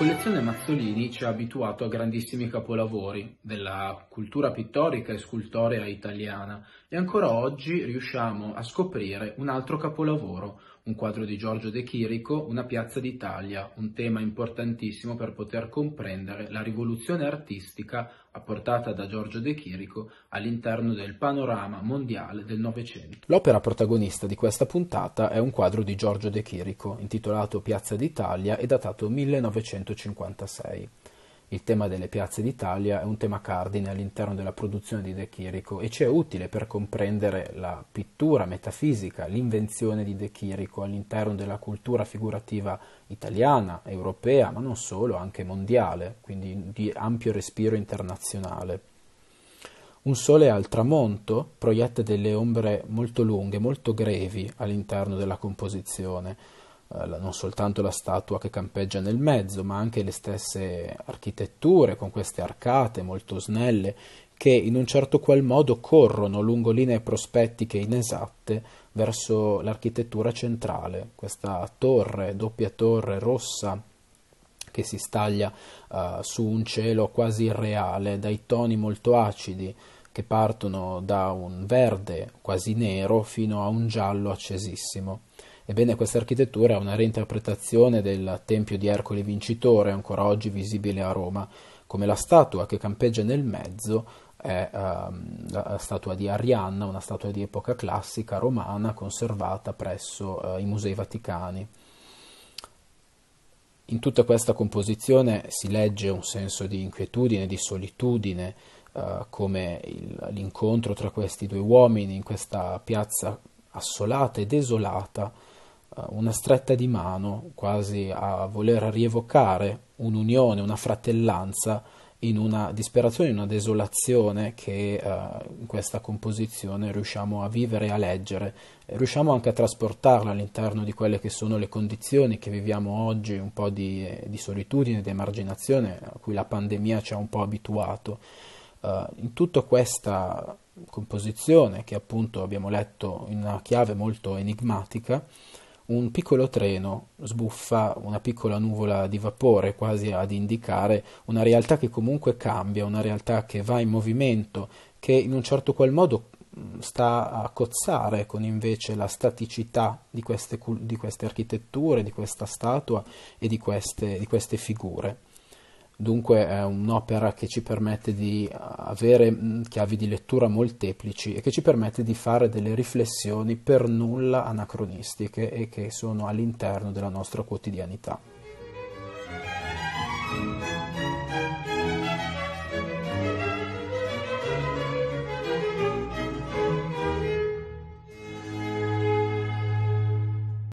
collezione Mazzolini ci ha abituato a grandissimi capolavori della cultura pittorica e scultorea italiana e ancora oggi riusciamo a scoprire un altro capolavoro, un quadro di Giorgio De Chirico, Una piazza d'Italia, un tema importantissimo per poter comprendere la rivoluzione artistica apportata da Giorgio De Chirico all'interno del panorama mondiale del Novecento. L'opera protagonista di questa puntata è un quadro di Giorgio De Chirico, intitolato Piazza d'Italia e datato 1900 1956. Il tema delle piazze d'Italia è un tema cardine all'interno della produzione di De Chirico e ci è utile per comprendere la pittura metafisica, l'invenzione di De Chirico all'interno della cultura figurativa italiana, europea, ma non solo, anche mondiale, quindi di ampio respiro internazionale. Un sole al tramonto proietta delle ombre molto lunghe, molto grevi all'interno della composizione eh, non soltanto la statua che campeggia nel mezzo, ma anche le stesse architetture con queste arcate molto snelle che in un certo qual modo corrono lungo linee prospettiche inesatte verso l'architettura centrale, questa torre, doppia torre rossa che si staglia uh, su un cielo quasi irreale, dai toni molto acidi che partono da un verde quasi nero fino a un giallo accesissimo. Ebbene questa architettura è una reinterpretazione del Tempio di Ercole Vincitore, ancora oggi visibile a Roma, come la statua che campeggia nel mezzo è ehm, la statua di Arianna, una statua di epoca classica romana conservata presso eh, i Musei Vaticani. In tutta questa composizione si legge un senso di inquietudine, di solitudine, eh, come il, l'incontro tra questi due uomini in questa piazza assolata e desolata, eh, una stretta di mano, quasi a voler rievocare un'unione, una fratellanza in una disperazione, in una desolazione che eh, in questa composizione riusciamo a vivere e a leggere, riusciamo anche a trasportarla all'interno di quelle che sono le condizioni che viviamo oggi, un po' di, di solitudine, di emarginazione a cui la pandemia ci ha un po' abituato. Eh, in tutta questa composizione che appunto abbiamo letto in una chiave molto enigmatica, un piccolo treno sbuffa una piccola nuvola di vapore quasi ad indicare una realtà che comunque cambia, una realtà che va in movimento, che in un certo qual modo mm, sta a cozzare con invece la staticità di queste, di queste architetture, di questa statua e di queste, di queste figure. Dunque è un'opera che ci permette di avere mm, chiavi di lettura molteplici e che ci permette di fare delle riflessioni per nulla anacronistiche e che sono all'interno della nostra quotidianità.